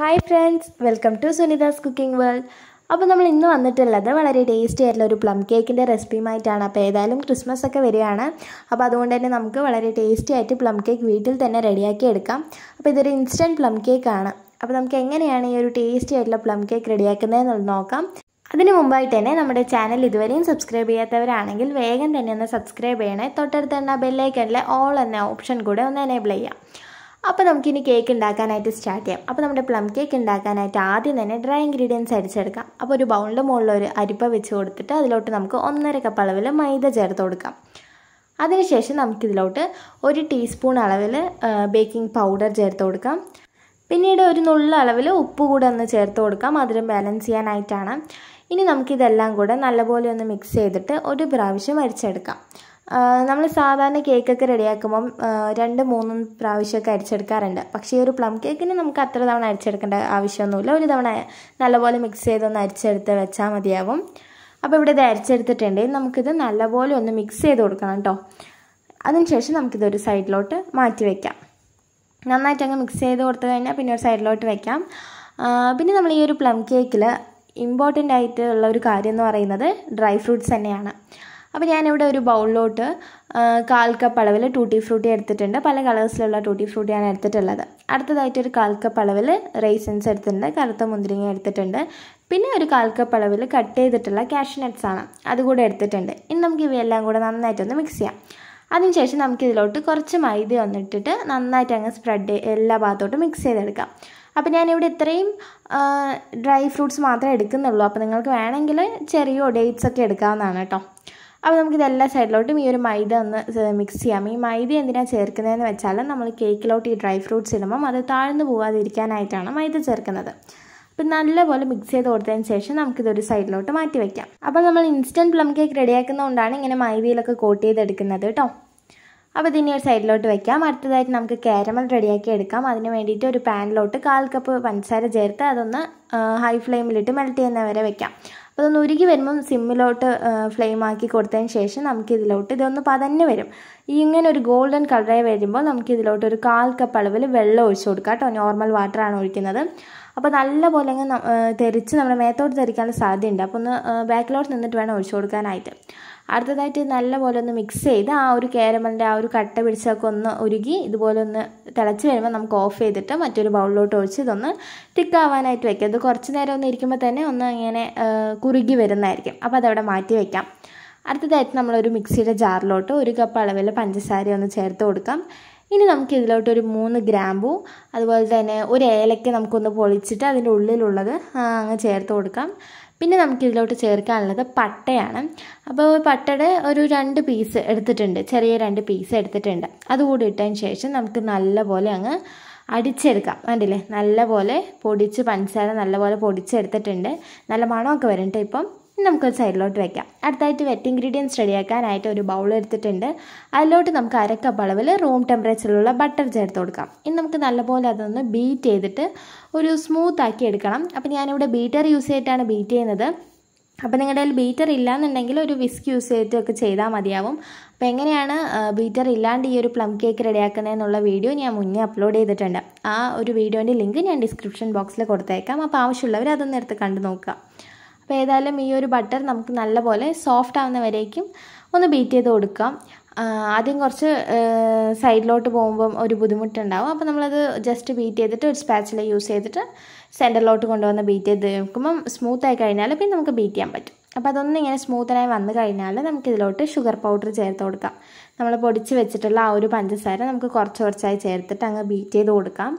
hi friends welcome to Sunitha's cooking world അപ്പോൾ നമ്മൾ ഇന്ന് വന്നിട്ടുള്ളത് വളരെ ടേസ്റ്റി ആയിട്ടുള്ള ഒരു പ്ലം കേക്കിൻ്റെ റെസിപ്പിയുമായിട്ടാണ് അപ്പോൾ ഏതായാലും ക്രിസ്മസ് ഒക്കെ വരികയാണ് അപ്പോൾ അതുകൊണ്ട് തന്നെ നമുക്ക് വളരെ ടേസ്റ്റി ആയിട്ട് പ്ലം കേക്ക് വീട്ടിൽ തന്നെ റെഡിയാക്കി എടുക്കാം അപ്പോൾ ഇതൊരു ഇൻസ്റ്റൻറ്റ് പ്ലം കേക്കാണ് അപ്പോൾ നമുക്ക് എങ്ങനെയാണ് ഈ ഒരു ടേസ്റ്റി ആയിട്ടുള്ള പ്ലം കേക്ക് റെഡിയാക്കുന്നതെന്നുള്ളത് നോക്കാം അതിനു മുമ്പായിട്ട് തന്നെ നമ്മുടെ ചാനൽ ഇതുവരെയും സബ്സ്ക്രൈബ് ചെയ്യാത്തവരാണെങ്കിൽ വേഗം തന്നെ ഒന്ന് സബ്സ്ക്രൈബ് ചെയ്യണേ തൊട്ടടുത്ത് തന്നെ ബെല്ലൈക്കനിലെ ഓൾ എന്ന ഓപ്ഷൻ കൂടെ ഒന്ന് എനേബിൾ ചെയ്യാം അപ്പോൾ നമുക്കിനി കേക്ക് ഉണ്ടാക്കാനായിട്ട് സ്റ്റാർട്ട് ചെയ്യാം അപ്പോൾ നമ്മുടെ പ്ലം കേക്ക് ഉണ്ടാക്കാനായിട്ട് ആദ്യം തന്നെ ഡ്രൈ ഇൻഗ്രീഡിയൻസ് അരിച്ചെടുക്കാം അപ്പോൾ ഒരു ബൗളിൻ്റെ മുകളിൽ ഒരു അരിപ്പ വെച്ച് കൊടുത്തിട്ട് അതിലോട്ട് നമുക്ക് ഒന്നര കപ്പ് അളവിൽ മൈദ ചേർത്ത് കൊടുക്കാം അതിനുശേഷം നമുക്കിതിലോട്ട് ഒരു ടീസ്പൂൺ അളവിൽ ബേക്കിംഗ് പൗഡർ ചേർത്ത് കൊടുക്കാം പിന്നീട് ഒരു നുള്ള അളവിൽ ഉപ്പ് കൂടെ ഒന്ന് ചേർത്ത് കൊടുക്കാം മധുരം ബാലൻസ് ചെയ്യാനായിട്ടാണ് ഇനി നമുക്കിതെല്ലാം കൂടെ നല്ലപോലെ ഒന്ന് മിക്സ് ചെയ്തിട്ട് ഒരു പ്രാവശ്യം അരിച്ചെടുക്കാം നമ്മൾ സാധാരണ കേക്കൊക്കെ റെഡിയാക്കുമ്പം രണ്ട് മൂന്നും പ്രാവശ്യമൊക്കെ അരിച്ചെടുക്കാറുണ്ട് പക്ഷേ ഈ ഒരു പ്ലം കേക്കിന് നമുക്ക് അത്ര തവണ അരിച്ചെടുക്കേണ്ട ആവശ്യമൊന്നുമില്ല ഒരു തവണ നല്ലപോലെ മിക്സ് ചെയ്തൊന്ന് അരിച്ചെടുത്ത് വെച്ചാൽ മതിയാവും അപ്പോൾ ഇവിടെ ഇത് അരിച്ചെടുത്തിട്ടുണ്ട് നമുക്കിത് നല്ലപോലെ ഒന്ന് മിക്സ് ചെയ്ത് കൊടുക്കണം കേട്ടോ അതിനുശേഷം നമുക്കിതൊരു സൈഡിലോട്ട് മാറ്റി വയ്ക്കാം നന്നായിട്ട് അങ്ങ് മിക്സ് ചെയ്ത് കൊടുത്തു കഴിഞ്ഞാൽ പിന്നെ ഒരു സൈഡിലോട്ട് വയ്ക്കാം പിന്നെ നമ്മൾ ഈ ഒരു പ്ലം കേക്കിൽ ഇമ്പോർട്ടൻ്റ് ആയിട്ടുള്ള ഒരു കാര്യം എന്ന് പറയുന്നത് ഡ്രൈ ഫ്രൂട്ട്സ് തന്നെയാണ് അപ്പോൾ ഞാനിവിടെ ഒരു ബൗളിലോട്ട് കാൽ കപ്പ് അളവിൽ ടൂട്ടി ഫ്രൂട്ടി എടുത്തിട്ടുണ്ട് പല കളേഴ്സിലുള്ള ടൂട്ടി ഫ്രൂട്ടിയാണ് എടുത്തിട്ടുള്ളത് അടുത്തതായിട്ട് ഒരു കാൽ കപ്പ് അളവിൽ റൈസൻസ് എടുത്തിട്ടുണ്ട് കറുത്ത മുന്തിരിങ്ങ എടുത്തിട്ടുണ്ട് പിന്നെ ഒരു കാൽ കപ്പ് അളവിൽ കട്ട് ചെയ്തിട്ടുള്ള കാഷ്നട്ട്സ് ആണ് അതുകൂടെ എടുത്തിട്ടുണ്ട് ഇനി നമുക്ക് ഇവയെല്ലാം കൂടെ നന്നായിട്ടൊന്ന് മിക്സ് ചെയ്യാം അതിനുശേഷം നമുക്കിതിലോട്ട് കുറച്ച് മൈദ ഒന്നിട്ടിട്ട് നന്നായിട്ട് അങ്ങ് സ്പ്രെഡ് എല്ലാ ഭാഗത്തോട്ടും മിക്സ് ചെയ്തെടുക്കാം അപ്പോൾ ഞാനിവിടെ ഇത്രയും ഡ്രൈ ഫ്രൂട്ട്സ് മാത്രമേ എടുക്കുന്നുള്ളൂ അപ്പോൾ നിങ്ങൾക്ക് വേണമെങ്കിൽ ചെറിയ ഡേറ്റ്സ് ഒക്കെ എടുക്കാവുന്നതാണ് കേട്ടോ അപ്പോൾ നമുക്ക് എല്ലാ സൈഡിലോട്ടും ഈ ഒരു മൈദ ഒന്ന് മിക്സ് ചെയ്യാം ഈ മൈദ എന്തിനാണ് ചേർക്കുന്നതെന്ന് വെച്ചാൽ നമ്മൾ കേക്കിലോട്ട് ഈ ഡ്രൈ ഫ്രൂട്ട്സ് ഇടുമ്പം അത് താഴ്ന്നു പോവാതിരിക്കാനായിട്ടാണ് മൈദ ചേർക്കുന്നത് അപ്പം നല്ലപോലെ മിക്സ് ചെയ്ത് കൊടുത്തതിന് ശേഷം നമുക്കിതൊരു സൈഡിലോട്ട് മാറ്റി വയ്ക്കാം അപ്പോൾ നമ്മൾ ഇൻസ്റ്റൻറ്റ് പ്ലം കേക്ക് റെഡിയാക്കുന്നതുകൊണ്ടാണ് ഇങ്ങനെ മൈദയിലൊക്കെ കോട്ട് ചെയ്തെടുക്കുന്നത് കേട്ടോ അപ്പോൾ ഇതിനെ ഒരു സൈഡിലോട്ട് വെക്കാം അടുത്തതായിട്ട് നമുക്ക് കാരമൽ റെഡിയാക്കി എടുക്കാം അതിന് വേണ്ടിയിട്ട് ഒരു പാനിലോട്ട് കാൽ കപ്പ് പഞ്ചസാര ചേർത്ത് അതൊന്ന് ഹൈ ഫ്ലെയിമിലിട്ട് മെൽറ്റ് ചെയ്യുന്ന വരെ വെക്കാം അതൊന്ന് ഉരുകി വരുമ്പം സിമ്മിലോട്ട് ഫ്ലെയിം ആക്കി കൊടുത്തതിന് ശേഷം നമുക്കിതിലോട്ട് ഇതൊന്ന് പതഞ്ഞ് വരും ഈ ഇങ്ങനെ ഒരു ഗോൾഡൻ കളറായി വരുമ്പോൾ നമുക്കിതിലോട്ട് ഒരു കാൽ കപ്പ് അളവിൽ വെള്ളം ഒഴിച്ചു കൊടുക്കാം കേട്ടോ നോർമൽ വാട്ടറാണ് ഒഴിക്കുന്നത് അപ്പോൾ നല്ല പോലെ തെറിച്ച് നമ്മുടെ മേത്തോട്ട് തെറിക്കാനുള്ള സാധ്യതയുണ്ട് അപ്പോൾ ഒന്ന് ബാക്കിലോട്ട് നിന്നിട്ട് വേണം ഒഴിച്ചു കൊടുക്കാനായിട്ട് അടുത്തതായിട്ട് നല്ലപോലെ ഒന്ന് മിക്സ് ചെയ്ത് ആ ഒരു കേരമലിൻ്റെ ആ ഒരു കട്ട പിടിച്ചൊക്കെ ഒന്ന് ഉരുകി ഇതുപോലെ ഒന്ന് തിളച്ച് വരുമ്പോൾ നമുക്ക് ഓഫ് ചെയ്തിട്ട് മറ്റൊരു ബൗളിലോട്ട് ഒഴിച്ച് ഇതൊന്ന് ടിക്കാവാനായിട്ട് വയ്ക്കാം ഇത് കുറച്ച് നേരം ഒന്ന് ഇരിക്കുമ്പോൾ തന്നെ ഒന്ന് ഇങ്ങനെ കുറുകി വരുന്നതായിരിക്കും അപ്പോൾ അതവിടെ മാറ്റി വയ്ക്കാം അടുത്തതായിട്ട് നമ്മളൊരു മിക്സിയുടെ ജാറിലോട്ട് ഒരു കപ്പ് അളവിൽ പഞ്ചസാര ഒന്ന് ചേർത്ത് കൊടുക്കാം ഇനി നമുക്ക് ഇതിലോട്ട് ഒരു മൂന്ന് ഗ്രാമ്പു അതുപോലെ തന്നെ ഒരു ഏലക്ക നമുക്കൊന്ന് പൊളിച്ചിട്ട് അതിൻ്റെ ഉള്ളിലുള്ളത് അങ്ങ് ചേർത്ത് കൊടുക്കാം പിന്നെ നമുക്കിതിലോട്ട് ചേർക്കാനുള്ളത് പട്ടയാണ് അപ്പോൾ പട്ടയുടെ ഒരു രണ്ട് പീസ് എടുത്തിട്ടുണ്ട് ചെറിയ രണ്ട് പീസ് എടുത്തിട്ടുണ്ട് അതുകൂടി ഇട്ടതിന് ശേഷം നമുക്ക് നല്ലപോലെ അങ്ങ് അടിച്ചെടുക്കാം കണ്ടില്ലേ നല്ലപോലെ പൊടിച്ച് പഞ്ചസാര നല്ലപോലെ പൊടിച്ചെടുത്തിട്ടുണ്ട് നല്ല മണമൊക്കെ വരണ്ടേ ഇപ്പം നമുക്കൊരു സൈഡിലോട്ട് വെക്കാം അടുത്തായിട്ട് വെറ്റ് ഇൻഗ്രീഡിയൻസ് റെഡിയാക്കാനായിട്ട് ഒരു ബൗൾ എടുത്തിട്ടുണ്ട് അതിലോട്ട് നമുക്ക് അരക്കപ്പ് അളവിൽ റൂം ടെമ്പറേച്ചറിലുള്ള ബട്ടർ ചേർത്ത് കൊടുക്കാം ഇനി നമുക്ക് നല്ലപോലെ അതൊന്ന് ബീറ്റ് ചെയ്തിട്ട് ഒരു സ്മൂത്ത് ആക്കി എടുക്കണം അപ്പോൾ ഞാനിവിടെ ബീറ്റർ യൂസ് ചെയ്തിട്ടാണ് ബീറ്റ് ചെയ്യുന്നത് അപ്പോൾ നിങ്ങളുടെ കയ്യിൽ ബീറ്റർ ഇല്ലയെന്നുണ്ടെങ്കിൽ ഒരു വിസ്ക് യൂസ് ചെയ്തിട്ടൊക്കെ ചെയ്താൽ മതിയാവും അപ്പോൾ എങ്ങനെയാണ് ബീറ്റർ ഇല്ലാണ്ട് ഈ ഒരു പ്ലം കേക്ക് റെഡിയാക്കുന്നതെന്നുള്ള വീഡിയോ ഞാൻ മുന്നേ അപ്ലോഡ് ചെയ്തിട്ടുണ്ട് ആ ഒരു വീഡിയോൻ്റെ ലിങ്ക് ഞാൻ ഡിസ്ക്രിപ്ഷൻ ബോക്സിൽ കൊടുത്തേക്കാം അപ്പോൾ ആവശ്യമുള്ളവർ അതൊന്ന് കണ്ടു നോക്കുക അപ്പോൾ ഏതായാലും ഈ ഒരു ബട്ടർ നമുക്ക് നല്ലപോലെ സോഫ്റ്റ് ആവുന്ന വരേക്കും ഒന്ന് ബീറ്റ് ചെയ്ത് കൊടുക്കാം ആദ്യം കുറച്ച് സൈഡിലോട്ട് പോകുമ്പം ഒരു ബുദ്ധിമുട്ടുണ്ടാവും അപ്പോൾ നമ്മളത് ജസ്റ്റ് ബീറ്റ് ചെയ്തിട്ട് ഒരു സ്പാച്ചില യൂസ് ചെയ്തിട്ട് സെൻറ്ററിലോട്ട് കൊണ്ടുവന്ന് ബീറ്റ് ചെയ്ത് നോക്കുമ്പം സ്മൂത്തായി കഴിഞ്ഞാൽ പിന്നെ നമുക്ക് ബീറ്റ് ചെയ്യാൻ പറ്റും അപ്പോൾ അതൊന്നും ഇങ്ങനെ സ്മൂത്തനായി വന്നു കഴിഞ്ഞാൽ നമുക്കിതിലോട്ട് ഷുഗർ പൗഡർ ചേർത്ത് കൊടുക്കാം നമ്മൾ പൊടിച്ച് വെച്ചിട്ടുള്ള ആ ഒരു പഞ്ചസാര നമുക്ക് കുറച്ച് കുറച്ചായി ചേർത്തിട്ട് അങ്ങ് ബീറ്റ് ചെയ്ത് കൊടുക്കാം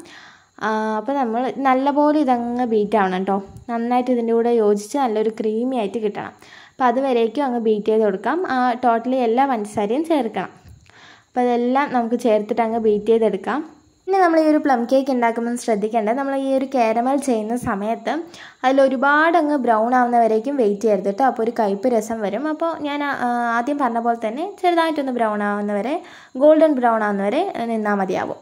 അപ്പോൾ നമ്മൾ നല്ലപോലെ ഇതങ്ങ് ബീറ്റ് ആവണം കേട്ടോ നന്നായിട്ട് ഇതിൻ്റെ കൂടെ യോജിച്ച് നല്ലൊരു ക്രീമി ആയിട്ട് കിട്ടണം അപ്പോൾ അതുവരേക്കും അങ്ങ് ബീറ്റ് ചെയ്ത് കൊടുക്കാം ആ ടോട്ടലി എല്ലാ പഞ്ചസാരയും ചേർക്കണം അപ്പോൾ അതെല്ലാം നമുക്ക് ചേർത്തിട്ട് അങ്ങ് ബീറ്റ് ചെയ്തെടുക്കാം പിന്നെ നമ്മൾ ഈ ഒരു പ്ലം കേക്ക് ഉണ്ടാക്കുമ്പോൾ ശ്രദ്ധിക്കേണ്ടത് നമ്മൾ ഈ ഒരു കാരമൽ ചെയ്യുന്ന സമയത്ത് അതിൽ ഒരുപാട് അങ്ങ് ബ്രൗൺ ആവുന്നവരേക്കും വെയിറ്റ് ചെയ്യരുത് കേട്ടോ അപ്പോൾ ഒരു കയ്പ് രസം വരും അപ്പോൾ ഞാൻ ആദ്യം പറഞ്ഞ പോലെ തന്നെ ചെറുതായിട്ടൊന്ന് ബ്രൗൺ ആവുന്നവരെ ഗോൾഡൻ ബ്രൗൺ ആവുന്നവരെ നിന്നാൽ മതിയാവും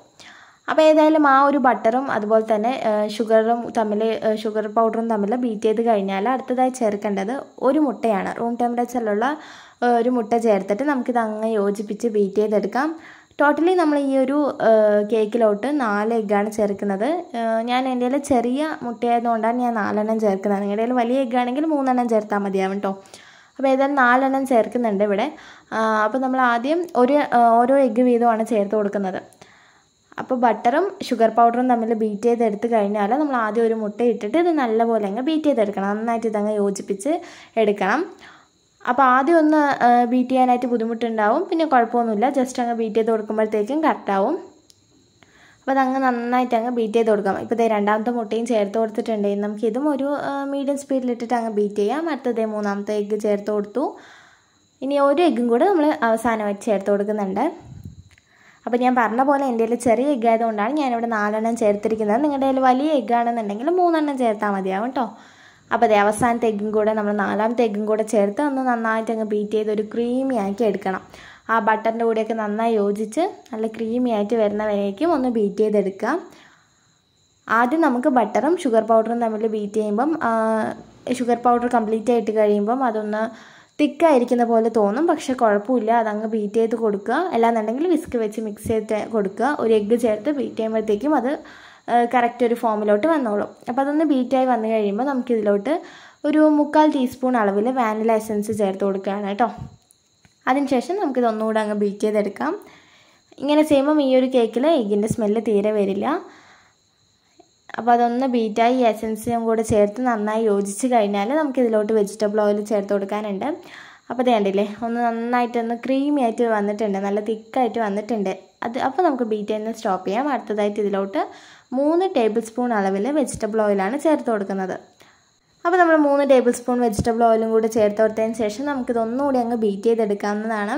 അപ്പോൾ ഏതായാലും ആ ഒരു ബട്ടറും അതുപോലെ തന്നെ ഷുഗറും തമ്മിൽ ഷുഗർ പൗഡറും തമ്മിൽ ബീറ്റ് ചെയ്ത് കഴിഞ്ഞാൽ അടുത്തതായി ചേർക്കേണ്ടത് ഒരു മുട്ടയാണ് റൂം ടെമ്പറേച്ചറിലുള്ള ഒരു മുട്ട ചേർത്തിട്ട് നമുക്കിത് അങ്ങ് യോജിപ്പിച്ച് ബീറ്റ് ചെയ്തെടുക്കാം ടോട്ടലി നമ്മൾ ഈ ഒരു കേക്കിലോട്ട് നാല് എഗ്ഗാണ് ചേർക്കുന്നത് ഞാൻ എൻ്റെ ചെറിയ മുട്ടയായതുകൊണ്ടാണ് ഞാൻ നാലെണ്ണം ചേർക്കുന്നത് നിങ്ങളുടെ കയ്യിൽ വലിയ എഗ്ഗാണെങ്കിൽ മൂന്നെണ്ണം ചേർത്താൽ മതിയാവും കേട്ടോ അപ്പോൾ ഏതായാലും നാലെണ്ണം ചേർക്കുന്നുണ്ട് ഇവിടെ അപ്പോൾ നമ്മൾ ആദ്യം ഒരു ഓരോ എഗ്ഗ് വീതമാണ് ചേർത്ത് കൊടുക്കുന്നത് അപ്പോൾ ബട്ടറും ഷുഗർ പൗഡറും തമ്മിൽ ബീറ്റ് ചെയ്തെടുത്ത് കഴിഞ്ഞാൽ നമ്മൾ ആദ്യം ഒരു മുട്ട ഇട്ടിട്ട് ഇത് നല്ലപോലെ അങ്ങ് ബീറ്റ് ചെയ്തെടുക്കണം നന്നായിട്ട് ഇതങ്ങ് യോജിപ്പിച്ച് എടുക്കണം അപ്പോൾ ആദ്യം ഒന്ന് ബീറ്റ് ചെയ്യാനായിട്ട് ബുദ്ധിമുട്ടുണ്ടാവും പിന്നെ കുഴപ്പമൊന്നുമില്ല ജസ്റ്റ് അങ്ങ് ബീറ്റ് ചെയ്ത് കൊടുക്കുമ്പോഴത്തേക്കും കറക്റ്റാവും അപ്പോൾ അതങ്ങ് നന്നായിട്ട് അങ്ങ് ബീറ്റ് ചെയ്ത് കൊടുക്കാം ഇപ്പോൾ ഇതേ രണ്ടാമത്തെ മുട്ടയും ചേർത്ത് കൊടുത്തിട്ടുണ്ടെങ്കിൽ നമുക്ക് ഇതും ഒരു മീഡിയം സ്പീഡിലിട്ടിട്ട് അങ്ങ് ബീറ്റ് ചെയ്യാം അടുത്തതേ മൂന്നാമത്തെ എഗ്ഗ് ചേർത്ത് കൊടുത്തു ഇനി ഒരു എഗ്ഗും കൂടെ നമ്മൾ അവസാനമായിട്ട് ചേർത്ത് കൊടുക്കുന്നുണ്ട് അപ്പോൾ ഞാൻ പറഞ്ഞ പോലെ എൻ്റെ കയ്യിൽ ചെറിയ എഗ്ഗ് ആയതുകൊണ്ടാണ് ഞാനിവിടെ നാലെണ്ണം ചേർത്തിരിക്കുന്നത് നിങ്ങളുടെ കയ്യിൽ വലിയ എഗ്ഗ് ആണെന്നുണ്ടെങ്കിൽ മൂന്നെണ്ണം ചേർത്താൽ മതിയാവും കേട്ടോ അപ്പോൾ അതേ അവസാനത്തെ എഗ്ഗും കൂടെ നമ്മൾ നാലാമത്തെ എഗ്ഗും കൂടെ ചേർത്ത് ഒന്ന് നന്നായിട്ട് അങ്ങ് ബീറ്റ് ചെയ്ത് ഒരു ക്രീമി ആക്കി എടുക്കണം ആ ബട്ടറിൻ്റെ കൂടെയൊക്കെ നന്നായി യോജിച്ച് നല്ല ക്രീമി ആയിട്ട് വരുന്ന വരേക്കും ഒന്ന് ബീറ്റ് ചെയ്തെടുക്കുക ആദ്യം നമുക്ക് ബട്ടറും ഷുഗർ പൗഡറും തമ്മിൽ ബീറ്റ് ചെയ്യുമ്പം ഷുഗർ പൗഡർ കംപ്ലീറ്റ് ആയിട്ട് കഴിയുമ്പം അതൊന്ന് തിക്കായിരിക്കുന്ന പോലെ തോന്നും പക്ഷേ കുഴപ്പമില്ല അതങ്ങ് ബീറ്റ് ചെയ്ത് കൊടുക്കുക അല്ലാന്നുണ്ടെങ്കിൽ വിസ്ക് വെച്ച് മിക്സ് ചെയ്ത് കൊടുക്കുക ഒരു എഗ്ഗ് ചേർത്ത് ബീറ്റ് ചെയ്യുമ്പോഴത്തേക്കും അത് കറക്റ്റ് ഒരു ഫോമിലോട്ട് വന്നോളും അപ്പോൾ അതൊന്ന് ബീറ്റായി വന്നു കഴിയുമ്പോൾ നമുക്കിതിലോട്ട് ഒരു മുക്കാൽ ടീസ്പൂൺ അളവിൽ വാനില എസൻസ് ചേർത്ത് കൊടുക്കുകയാണ് കേട്ടോ അതിനുശേഷം നമുക്കിത് ഒന്നുകൂടെ അങ്ങ് ബീറ്റ് ചെയ്തെടുക്കാം ഇങ്ങനെ ചെയ്യുമ്പം ഈ ഒരു കേക്കിൽ എഗ്ഗിൻ്റെ സ്മെല്ല് തീരെ വരില്ല അപ്പോൾ അതൊന്ന് ബീറ്റായി ഈ കൂടെ ചേർത്ത് നന്നായി യോജിച്ച് കഴിഞ്ഞാൽ നമുക്കിതിലോട്ട് വെജിറ്റബിൾ ഓയിൽ ചേർത്ത് കൊടുക്കാനുണ്ട് അപ്പോൾ അത് കണ്ടില്ലേ ഒന്ന് നന്നായിട്ടൊന്ന് ക്രീമി ആയിട്ട് വന്നിട്ടുണ്ട് നല്ല തിക്കായിട്ട് വന്നിട്ടുണ്ട് അത് അപ്പോൾ നമുക്ക് ബീറ്റായി നിന്ന് സ്റ്റോപ്പ് ചെയ്യാം അടുത്തതായിട്ട് ഇതിലോട്ട് മൂന്ന് ടേബിൾ സ്പൂൺ അളവിൽ വെജിറ്റബിൾ ഓയിലാണ് ചേർത്ത് കൊടുക്കുന്നത് അപ്പോൾ നമ്മൾ മൂന്ന് ടേബിൾ സ്പൂൺ വെജിറ്റബിൾ ഓയിലും കൂടെ ചേർത്ത് കൊടുത്തതിന് ശേഷം നമുക്കിതൊന്നുകൂടി അങ്ങ് ബീറ്റ് ചെയ്തെടുക്കാവുന്നതാണ്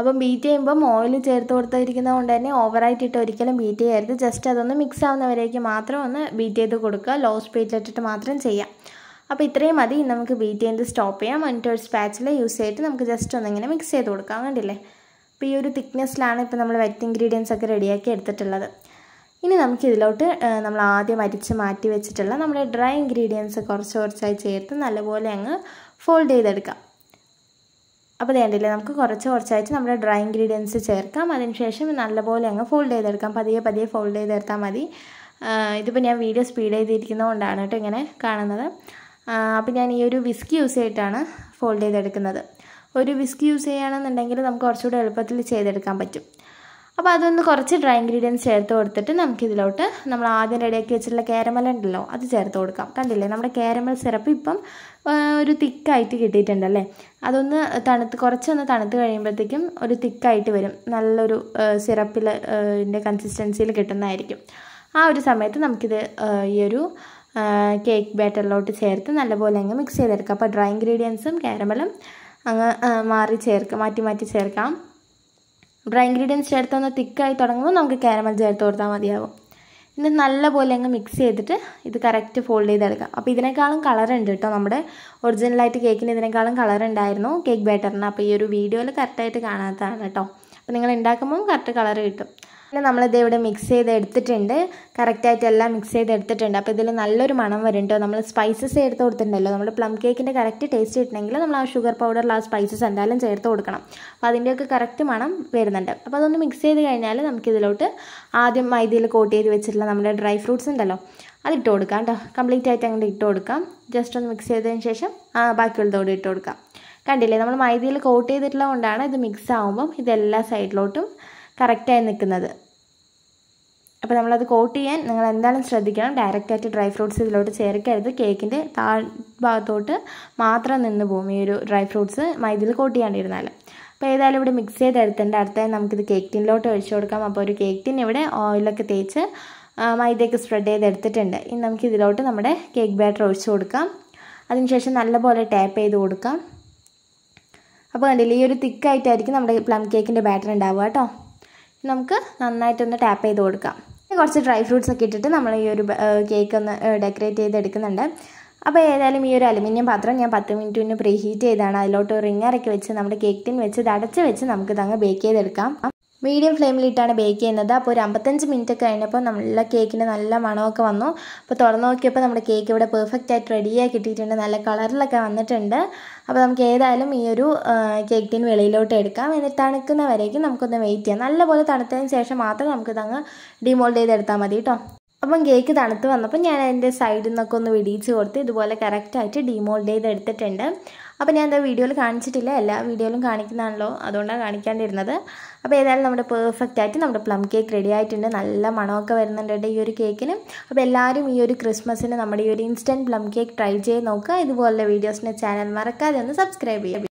അപ്പം ബീറ്റ് ചെയ്യുമ്പം ഓയിൽ ചേർത്ത് കൊടുത്തിരിക്കുന്നത് കൊണ്ട് തന്നെ ഓവറായിട്ടിട്ട് ഒരിക്കലും ബീറ്റ് ചെയ്യരുത് ജസ്റ്റ് അതൊന്ന് മിക്സ് ആവുന്നവരേക്ക് മാത്രം ഒന്ന് ബീറ്റ് ചെയ്ത് കൊടുക്കുക ലോ സ്പീഡിലിട്ടിട്ട് മാത്രം ചെയ്യാം അപ്പോൾ ഇത്രയും മതി നമുക്ക് ബീറ്റ് ചെയ്ത് സ്റ്റോപ്പ് ചെയ്യാം ഒരു സ്പാച്ചിൽ യൂസ് ചെയ്തിട്ട് നമുക്ക് ജസ്റ്റ് ഒന്നിങ്ങനെ മിക്സ് ചെയ്ത് കൊടുക്കാം കണ്ടില്ലേ അപ്പോൾ ഈ ഒരു തിക്നെസ്സിലാണ് ഇപ്പോൾ നമ്മൾ വെറ്റ് ഇൻഗ്രീഡിയൻസ് ഒക്കെ റെഡിയാക്കി എടുത്തിട്ടുള്ളത് ഇനി നമുക്ക് നമ്മൾ ആദ്യം അരിച്ച് മാറ്റി വെച്ചിട്ടുള്ള നമ്മുടെ ഡ്രൈ ഇൻഗ്രീഡിയൻസ് കുറച്ച് കുറച്ചായി ചേർത്ത് നല്ലപോലെ അങ്ങ് ഫോൾഡ് ചെയ്തെടുക്കാം അപ്പോൾ വേണ്ടില്ല നമുക്ക് കുറച്ച് കുറച്ചായിട്ട് നമ്മുടെ ഡ്രൈ ഇൻഗ്രീഡിയൻസ് ചേർക്കാം അതിനുശേഷം നല്ലപോലെ അങ്ങ് ഫോൾഡ് ചെയ്തെടുക്കാം പതിയെ പതിയെ ഫോൾഡ് ചെയ്തെടുത്താൽ മതി ഇതിപ്പോൾ ഞാൻ വീഡിയോ സ്പീഡ് ചെയ്തിരിക്കുന്നതുകൊണ്ടാണ് കേട്ടോ ഇങ്ങനെ കാണുന്നത് അപ്പോൾ ഞാൻ ഈ ഒരു വിസ്ക് യൂസ് ചെയ്തിട്ടാണ് ഫോൾഡ് ചെയ്തെടുക്കുന്നത് ഒരു വിസ്ക് യൂസ് ചെയ്യുകയാണെന്നുണ്ടെങ്കിൽ നമുക്ക് കുറച്ചുകൂടെ എളുപ്പത്തിൽ ചെയ്തെടുക്കാൻ പറ്റും അപ്പോൾ അതൊന്ന് കുറച്ച് ഡ്രൈ ഇൻഗ്രീഡിയൻസ് ചേർത്ത് കൊടുത്തിട്ട് നമുക്കിതിലോട്ട് നമ്മൾ ആദ്യം റെഡിയാക്കി വെച്ചിട്ടുള്ള കാരമൽ ഉണ്ടല്ലോ അത് ചേർത്ത് കൊടുക്കാം കണ്ടില്ലേ നമ്മുടെ കാരമൽ സിറപ്പ് ഇപ്പം ഒരു തിക്കായിട്ട് കിട്ടിയിട്ടുണ്ടല്ലേ അതൊന്ന് തണുത്ത് കുറച്ചൊന്ന് തണുത്ത് കഴിയുമ്പോഴത്തേക്കും ഒരു തിക്കായിട്ട് വരും നല്ലൊരു സിറപ്പിൽ കൺസിസ്റ്റൻസിയിൽ കിട്ടുന്നതായിരിക്കും ആ ഒരു സമയത്ത് നമുക്കിത് ഈ ഒരു കേക്ക് ബാറ്ററിലോട്ട് ചേർത്ത് നല്ലപോലെ അങ്ങ് മിക്സ് ചെയ്തെടുക്കാം അപ്പോൾ ഡ്രൈ ഇൻഗ്രീഡിയൻസും കാരമലും അങ്ങ് മാറി ചേർക്കാം മാറ്റി മാറ്റി ചേർക്കാം ഡ്രൈ ഇൻഗ്രീഡിയൻസ് ചേർത്തൊന്ന് തിക്കായി തുടങ്ങുമ്പോൾ നമുക്ക് കാരമൽ ചേർത്ത് കൊടുത്താൽ മതിയാവും എന്നിട്ട് നല്ലപോലെ അങ്ങ് മിക്സ് ചെയ്തിട്ട് ഇത് കറക്റ്റ് ഫോൾഡ് ചെയ്തെടുക്കാം അപ്പോൾ ഇതിനേക്കാളും കളർ ഉണ്ട് കേട്ടോ നമ്മുടെ ഒറിജിനലായിട്ട് കേക്കിന് ഇതിനേക്കാളും കളർ ഉണ്ടായിരുന്നു കേക്ക് ബാറ്ററിന് അപ്പോൾ ഈ ഒരു വീഡിയോയിൽ കറക്റ്റായിട്ട് കാണാത്തതാണ് കേട്ടോ അപ്പോൾ നിങ്ങൾ ഉണ്ടാക്കുമ്പോൾ കറക്റ്റ് കളർ കിട്ടും പിന്നെ നമ്മളിത് ഇവിടെ മിക്സ് ചെയ്ത് എടുത്തിട്ടുണ്ട് കറക്റ്റായിട്ട് എല്ലാം മിക്സ് ചെയ്ത് എടുത്തിട്ടുണ്ട് അപ്പോൾ ഇതിൽ നല്ലൊരു മണം വരുന്നുണ്ടോ നമ്മൾ സ്പൈസസ് ചേർത്ത് കൊടുത്തിട്ടുണ്ടല്ലോ നമ്മൾ പ്ലം കേക്കിൻ്റെ കറക്റ്റ് ടേസ്റ്റ് കിട്ടണമെങ്കിൽ നമ്മൾ ആ ഷുഗർ പൗഡർ ആ സ്പൈസസ് എന്തായാലും ചേർത്ത് കൊടുക്കണം അപ്പോൾ അതിൻ്റെയൊക്കെ കറക്റ്റ് മണം വരുന്നുണ്ട് അപ്പോൾ അതൊന്ന് മിക്സ് ചെയ്ത് കഴിഞ്ഞാൽ നമുക്കിതിലോട്ട് ആദ്യം മൈദയിൽ കോട്ട് ചെയ്ത് വെച്ചിട്ടുള്ള നമ്മുടെ ഡ്രൈ ഫ്രൂട്ട്സ് ഉണ്ടല്ലോ അതിട്ട് കൊടുക്കാം കേട്ടോ കംപ്ലീറ്റ് ആയിട്ട് അങ്ങോട്ട് ഇട്ട് കൊടുക്കാം ജസ്റ്റ് ഒന്ന് മിക്സ് ചെയ്തതിന് ശേഷം ബാക്കിയുള്ളതോടെ ഇട്ട് കൊടുക്കാം കണ്ടില്ലേ നമ്മൾ മൈദയിൽ കോട്ട് ചെയ്തിട്ടുള്ളത് കൊണ്ടാണ് ഇത് മിക്സ് ആകുമ്പം ഇതെല്ലാ സൈഡിലോട്ടും കറക്റ്റായി നിൽക്കുന്നത് അപ്പോൾ നമ്മളത് കോട്ട് ചെയ്യാൻ നിങ്ങൾ എന്തായാലും ശ്രദ്ധിക്കണം ഡയറക്റ്റായിട്ട് ഡ്രൈ ഫ്രൂട്ട്സ് ഇതിലോട്ട് ചേർക്കരുത് കേക്കിൻ്റെ ഭാഗത്തോട്ട് മാത്രം നിന്ന് പോകും ഈ ഒരു ഡ്രൈ ഫ്രൂട്ട്സ് മൈദിൽ കോട്ട് ചെയ്യാണ്ടിരുന്നാൽ അപ്പോൾ ഏതായാലും ഇവിടെ മിക്സ് ചെയ്ത് ചെയ്തെടുത്തിട്ടുണ്ട് അടുത്തായി നമുക്കിത് കേക്ക് ടിന്നിലോട്ട് ഒഴിച്ചു കൊടുക്കാം അപ്പോൾ ഒരു കേക്ക് ടിൻ ഇവിടെ ഓയിലൊക്കെ തേച്ച് മൈദയൊക്കെ സ്പ്രെഡ് എടുത്തിട്ടുണ്ട് ഇനി നമുക്ക് ഇതിലോട്ട് നമ്മുടെ കേക്ക് ബാറ്റർ ഒഴിച്ചു കൊടുക്കാം അതിനുശേഷം നല്ലപോലെ ടാപ്പ് ചെയ്ത് കൊടുക്കാം അപ്പോൾ കണ്ടില്ലേ ഈ ഒരു തിക്കായിട്ടായിരിക്കും നമ്മുടെ പ്ലം കേക്കിൻ്റെ ബാറ്റർ ഉണ്ടാവുക കേട്ടോ നമുക്ക് നന്നായിട്ടൊന്ന് ടാപ്പ് ചെയ്ത് കൊടുക്കാം കുറച്ച് ഡ്രൈ ഫ്രൂട്ട്സ് ഒക്കെ ഇട്ടിട്ട് നമ്മൾ ഈ ഒരു കേക്ക് ഒന്ന് ഡെക്കറേറ്റ് ചെയ്തെടുക്കുന്നുണ്ട് അപ്പോൾ ഏതായാലും ഈ ഒരു അലുമിനിയം പാത്രം ഞാൻ പത്ത് മിനിറ്റ് മുന്നേ പ്രീഹീറ്റ് ചെയ്താണ് അതിലോട്ട് റിങ്ങറൊക്കെ വെച്ച് നമ്മുടെ കേക്ക് ടിൻ വെച്ച് അടച്ച് വെച്ച് നമുക്കിതങ്ങ് ബേക്ക് ചെയ്തെടുക്കാം മീഡിയം ഫ്ലെയിമിലിട്ടാണ് ബേക്ക് ചെയ്യുന്നത് അപ്പോൾ ഒരു അമ്പത്തഞ്ച് മിനിറ്റ് കഴിഞ്ഞപ്പോൾ നല്ല കേക്കിന് നല്ല മണമൊക്കെ വന്നു അപ്പോൾ തുറന്ന് നോക്കിയപ്പോൾ നമ്മുടെ കേക്ക് ഇവിടെ പെർഫെക്റ്റ് ആയിട്ട് റെഡിയായി കിട്ടിയിട്ടുണ്ട് നല്ല കളറിലൊക്കെ വന്നിട്ടുണ്ട് അപ്പോൾ നമുക്ക് ഏതായാലും ഈ ഒരു കേക്ക് ടീൻ വെളിയിലോട്ട് എടുക്കാം എന്നിട്ട് തണുക്കുന്നവരേക്കും നമുക്കൊന്ന് വെയിറ്റ് ചെയ്യാം നല്ലപോലെ തണുത്തതിന് ശേഷം മാത്രം അങ്ങ് ഡിമോൾഡ് ചെയ്തെടുത്താൽ മതി കേട്ടോ അപ്പം കേക്ക് തണുത്ത് വന്നപ്പോൾ ഞാൻ അതിൻ്റെ സൈഡിൽ നിന്നൊക്കെ ഒന്ന് വിടിയിച്ച് കൊടുത്ത് ഇതുപോലെ കറക്റ്റായിട്ട് ഡിമോൾഡ് ചെയ്തെടുത്തിട്ടുണ്ട് അപ്പോൾ ഞാൻ എന്താ വീഡിയോയിൽ കാണിച്ചിട്ടില്ല എല്ലാ വീഡിയോയിലും കാണിക്കുന്നതാണല്ലോ അതുകൊണ്ടാണ് കാണിക്കാണ്ടിരുന്നത് അപ്പോൾ ഏതായാലും നമ്മുടെ പെർഫെക്റ്റ് ആയിട്ട് നമ്മുടെ പ്ലം കേക്ക് റെഡി ആയിട്ടുണ്ട് നല്ല മണമൊക്കെ വരുന്നുണ്ട് ഈ ഒരു കേക്കിന് അപ്പോൾ എല്ലാവരും ഈ ഒരു ക്രിസ്മസിന് നമ്മുടെ ഈ ഒരു ഇൻസ്റ്റൻറ്റ് പ്ലം കേക്ക് ട്രൈ ചെയ്ത് നോക്കുക ഇതുപോലുള്ള വീഡിയോസിൻ്റെ ചാനൽ മറക്കാതെ ഒന്ന് സബ്സ്ക്രൈബ് ചെയ്യുക